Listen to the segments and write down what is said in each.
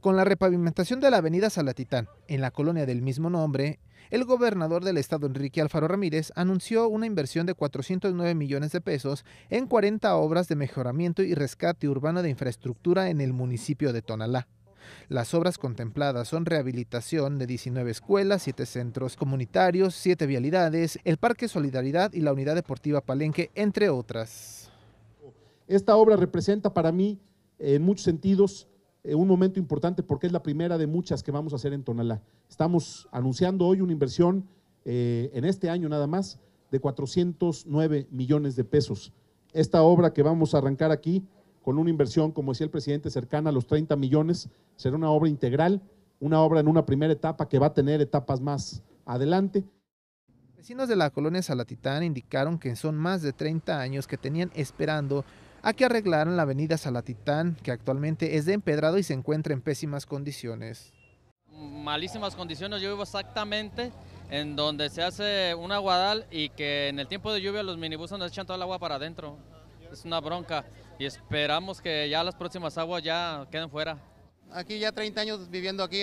Con la repavimentación de la avenida Salatitán, en la colonia del mismo nombre, el gobernador del estado Enrique Alfaro Ramírez anunció una inversión de 409 millones de pesos en 40 obras de mejoramiento y rescate urbano de infraestructura en el municipio de Tonalá. Las obras contempladas son rehabilitación de 19 escuelas, 7 centros comunitarios, 7 vialidades, el Parque Solidaridad y la Unidad Deportiva Palenque, entre otras. Esta obra representa para mí, en muchos sentidos, eh, un momento importante porque es la primera de muchas que vamos a hacer en Tonalá. Estamos anunciando hoy una inversión eh, en este año nada más de 409 millones de pesos. Esta obra que vamos a arrancar aquí con una inversión, como decía el presidente, cercana a los 30 millones, será una obra integral, una obra en una primera etapa que va a tener etapas más adelante. Vecinos de la colonia Salatitán indicaron que son más de 30 años que tenían esperando a que arreglaran la avenida Salatitán, que actualmente es de empedrado y se encuentra en pésimas condiciones. Malísimas condiciones, yo vivo exactamente en donde se hace un aguadal y que en el tiempo de lluvia los minibuses nos echan todo el agua para adentro. Es una bronca y esperamos que ya las próximas aguas ya queden fuera. Aquí ya 30 años viviendo aquí,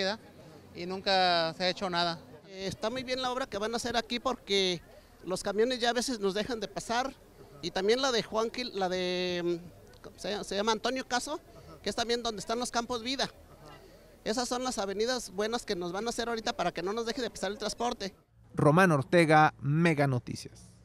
Y nunca se ha hecho nada. Eh, está muy bien la obra que van a hacer aquí porque los camiones ya a veces nos dejan de pasar y también la de Juanquil, la de, mm, se, llama Antonio Caso, que es también donde están los campos vida. Esas son las avenidas buenas que nos van a hacer ahorita para que no nos deje de pisar el transporte. Román Ortega, Mega Noticias.